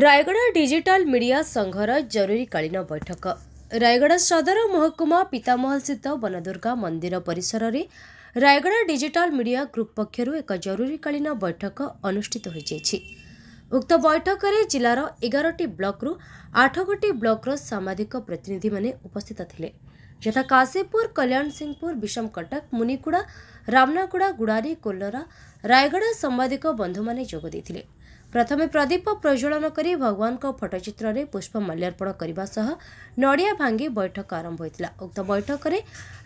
Rayagada digital media ସଂଘର ଜରୁରୀକାଳୀନ ବୈଠକ ରାୟଗଡ଼ା ସଦର ମହକୁମା ପିତାମହଲସ୍ଥିତ ବନଦୁର୍ଗା ମନ୍ଦିର ପରିସରରେ ରାୟଗଡ଼ା ଡିଜିଟାଲ ମିଡ଼ିଆ ଗ୍ରୁପ୍ ପକ୍ଷରୁ ଏକ ଜରୁରୀକାଳୀନ ବୈଠକ ଅନୁଷ୍ଠିତ ହୋଇଯାଇଛି ଉକ୍ତ ବୈଠକରେ ଜିଲ୍ଲାର ଏଗାରଟି ବ୍ଲକ୍ରୁ ଆଠଗୋଟି ବ୍ଲକ୍ର ସାମାଜିକ ପ୍ରତିନିଧିମାନେ ଉପସ୍ଥିତ ଥିଲେ ଯଥା କାଶୀପୁର କଲ୍ୟାଣ ସିଂହପୁର ବିଷମ କଟକ ମୁନିକୁଡ଼ା ରାମନାଗୁଡ଼ା ଗୁଡ଼ାରୀ କୋଲ୍ଲରା ରାୟଗଡ଼ା ସାମ୍ବାଦିକ ବନ୍ଧୁମାନେ ଯୋଗ ଦେଇଥିଲେ પ્રથમ પ્રદીપ પ્રજ્વલન કરી ભગવાન કો ફોટો ચિત્ર રે पुष्प મલ્યર્પણ કરીવા સહ નોડિયા ભાંગી બેઠક આરંભ હોઈ તલા ઉક્ત બેઠક રે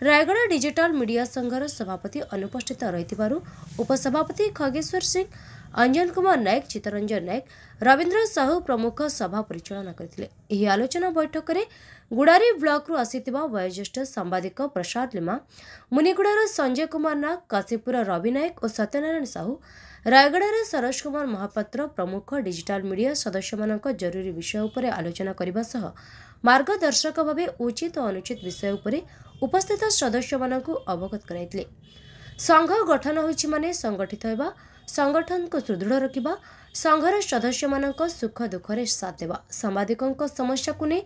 રાયગઢા ડિજિટલ મીડિયા સંગ્રહર સભાપતિ અનુપસ્થિત રહીતિબારુ ઉપસભાપતિ ખગેશ્વર સિંહ ଅଞ୍ଜନ କୁମାର ନାୟକ ଚିତ୍ତରଞ୍ଜନ ନାୟକ ରବୀନ୍ଦ୍ର ସାହୁ ପ୍ରମୁଖ ସଭା ପରିଚାଳନା କରିଥିଲେ ଏହି ଆଲୋଚନା ବୈଠକରେ ଗୁଡ଼ାରୀ ବ୍ଲକରୁ ଆସିଥିବା ବୟୋଜ୍ୟେଷ୍ଠ ସାମ୍ବାଦିକ ପ୍ରସାଦ ଲିମା ମୁନିଗୁଡ଼ାର ସଞ୍ଜୟ କୁମାର ନାଗ କାଶୀପୁରର ରବି ନାୟକ ଓ ସତ୍ୟନାରାୟଣ ସାହୁ ରାୟଗଡ଼ାର ସରୋଜ କୁମାର ମହାପାତ୍ର ପ୍ରମୁଖ ଡିଜିଟାଲ ମିଡିଆ ସଦସ୍ୟମାନଙ୍କ ଜରୁରୀ ବିଷୟ ଉପରେ ଆଲୋଚନା କରିବା ସହ ମାର୍ଗଦର୍ଶକ ଭାବେ ଉଚିତ ଓ ଅନୁଚିତ ବିଷୟ ଉପରେ ଉପସ୍ଥିତ ସଦସ୍ୟମାନଙ୍କୁ ଅବଗତ କରାଇଥିଲେ ସଂଘ ଗଠନ ହୋଇଛି ମାନେ ସଂଗଠିତ ହେବା ସଂଗଠନକୁ ସୁଦୃଢ଼ ରଖିବା ସଂଘର ସଦସ୍ୟମାନଙ୍କ ସୁଖ ଦୁଃଖରେ ସାଥ ଦେବା ସାମ୍ବାଦିକଙ୍କ ସମସ୍ୟାକୁ ନେଇ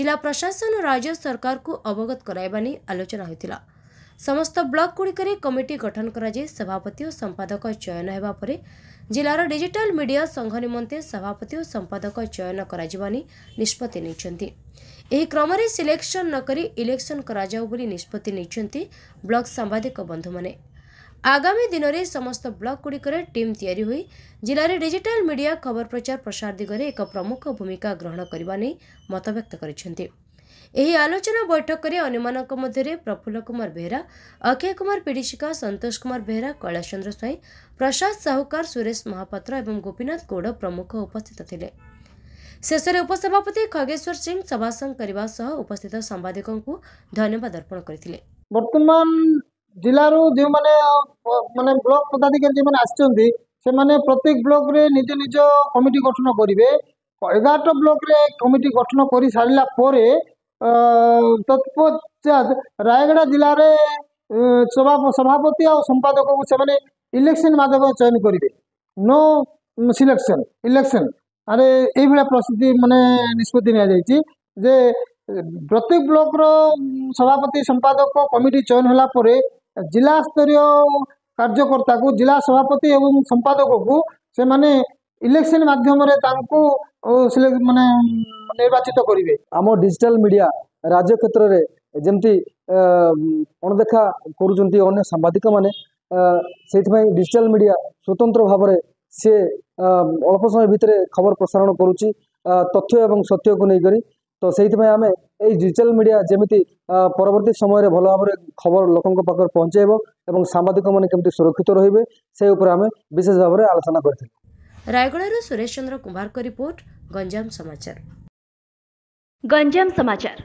ଜିଲ୍ଲା ପ୍ରଶାସନ ଓ ରାଜ୍ୟ ସରକାରଙ୍କୁ ଅବଗତ କରାଇବା ନେଇ ଆଲୋଚନା ହୋଇଥିଲା ସମସ୍ତ ବ୍ଲକ୍ଗୁଡ଼ିକରେ କମିଟି ଗଠନ କରାଯାଇ ସଭାପତି ଓ ସମ୍ପାଦକ ଚୟନ ହେବା ପରେ ଜିଲ୍ଲାର ଡିଜିଟାଲ୍ ମିଡ଼ିଆ ସଂଘ ନିମନ୍ତେ ସଭାପତି ଓ ସମ୍ପାଦକ ଚୟନ କରାଯିବା ନେଇ ନିଷ୍ପତ୍ତି ନେଇଛନ୍ତି ଏହି କ୍ରମରେ ସିଲେକ୍ସନ୍ ନକରି ଇଲେକ୍ସନ୍ କରାଯାଉ ବୋଲି ନିଷ୍ପତ୍ତି ନେଇଛନ୍ତି ବ୍ଲକ୍ ସାମ୍ବାଦିକ ବନ୍ଧୁମାନେ ଆଗାମୀ ଦିନରେ ସମସ୍ତ ବ୍ଲକ୍ଗୁଡ଼ିକରେ ଟିମ୍ ତିଆରି ହୋଇ ଜିଲ୍ଲାରେ ଡିଜିଟାଲ୍ ମିଡିଆ ଖବର ପ୍ରଚାର ପ୍ରସାର ଦିଗରେ ଏକ ପ୍ରମୁଖ ଭୂମିକା ଗ୍ରହଣ କରିବା ନେଇ ମତବ୍ୟକ୍ତ କରିଛନ୍ତି ଏହି ଆଲୋଚନା ବୈଠକରେ ଅନ୍ୟମାନଙ୍କ ମଧ୍ୟରେ ପ୍ରଫୁଲ୍ଲ କୁମାର ବେହେରା ଅକ୍ଷୟ କୁମାର ପିଡ଼ିଶିକା ସନ୍ତୋଷ କୁମାର ବେହେରା କୈଳାସ ଚନ୍ଦ୍ର ସ୍ୱାଇଁ ପ୍ରସାଦ ସାହୁକାର ସୁରେଶ ମହାପାତ୍ର ଏବଂ ଗୋପୀନାଥ ଗୌଡ଼ ପ୍ରମୁଖ ଉପସ୍ଥିତ ଥିଲେ ଶେଷରେ ଉପସଭାପତି ଖଗେଶ୍ୱର ସିଂ ସଭାସଂ କରିବା ସହ ଉପସ୍ଥିତ ସାମ୍ବାଦିକଙ୍କୁ ଧନ୍ୟବାଦ ଅର୍ପଣ କରିଥିଲେ ବର୍ତ୍ତମାନ ଜିଲ୍ଲାରୁ ଯେଉଁମାନେ ମାନେ ବ୍ଲକ ପଦାଧିକାରୀ ଯେଉଁମାନେ ଆସିଛନ୍ତି ସେମାନେ ପ୍ରତ୍ୟେକ ବ୍ଲକରେ ନିଜ ନିଜ କମିଟି ଗଠନ କରିବେ ଏଗାରଟା ବ୍ଲକରେ କମିଟି ଗଠନ କରିସାରିଲା ପରେ ତତ୍ପଶ୍ଚାତ ରାୟଗଡ଼ା ଜିଲ୍ଲାରେ ସଭାପତି ଆଉ ସମ୍ପାଦକକୁ ସେମାନେ ଇଲେକ୍ସନ୍ ମାଧ୍ୟମରେ ଚୟନ କରିବେ ନୋ ସିଲେକ୍ସନ୍ ଇଲେକ୍ସନ୍ ଆରେ ଏଇଭଳିଆ ପ୍ରସ୍ତୁତି ମାନେ ନିଷ୍ପତ୍ତି ନିଆଯାଇଛି ଯେ ପ୍ରତ୍ୟେକ ବ୍ଲକର ସଭାପତି ସମ୍ପାଦକ କମିଟି ଚୟନ ହେଲା ପରେ ଜିଲ୍ଲାସ୍ତରୀୟ କାର୍ଯ୍ୟକର୍ତ୍ତାକୁ ଜିଲ୍ଲା ସଭାପତି ଏବଂ ସମ୍ପାଦକକୁ ସେମାନେ ଇଲେକ୍ସନ୍ ମାଧ୍ୟମରେ ତାଙ୍କୁ ମାନେ ନିର୍ବାଚିତ କରିବେ ଆମ ଡିଜିଟାଲ ମିଡ଼ିଆ ରାଜ୍ୟ କ୍ଷେତ୍ରରେ ଯେମିତି ଅଣଦେଖା କରୁଛନ୍ତି ଅନ୍ୟ ସାମ୍ବାଦିକମାନେ ସେଇଥିପାଇଁ ଡିଜିଟାଲ ମିଡ଼ିଆ ସ୍ୱତନ୍ତ୍ର ଭାବରେ ସିଏ ଅଳ୍ପ ସମୟ ଭିତରେ ଖବର ପ୍ରସାରଣ କରୁଛି ତଥ୍ୟ ଏବଂ ସତ୍ୟକୁ ନେଇକରି ତ ସେଇଥିପାଇଁ ଆମେ এই ডিজিটাল মিডিয়া যেমিতি পরবর্তী সময়ের ভাল ভাবে খবর লোক পাখে পৌঁছাইব এবং সাংবাদিক মানে কেমি সুরক্ষিত রহবে সেই উপরে আমি বিশেষ ভাবে আলোচনা করে রায়গড়ার সুরেশ চন্দ্র কুমারক রিপোর্ট গঞ্জাম সমাচার ଗଞ୍ଜାମ ସମାଚାର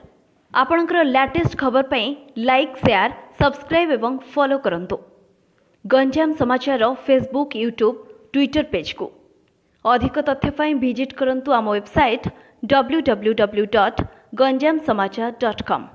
ଆପଣଙ୍କର ଲାଟେଷ୍ଟ ଖବର ପାଇଁ ଲାଇକ୍ ସେୟାର ସବସ୍କ୍ରାଇବ୍ ଏବଂ ଫଲୋ କରନ୍ତୁ ଗଞ୍ଜାମ ସମାଚାରର ଫେସବୁକ୍ ୟୁଟ୍ୟୁବ୍ ଟ୍ୱିଟର ପେଜ୍କୁ ଅଧିକ ତଥ୍ୟ ପାଇଁ ଭିଜିଟ୍ କରନ୍ତୁ ଆମ website W W W dot Ganjam Samachar dot com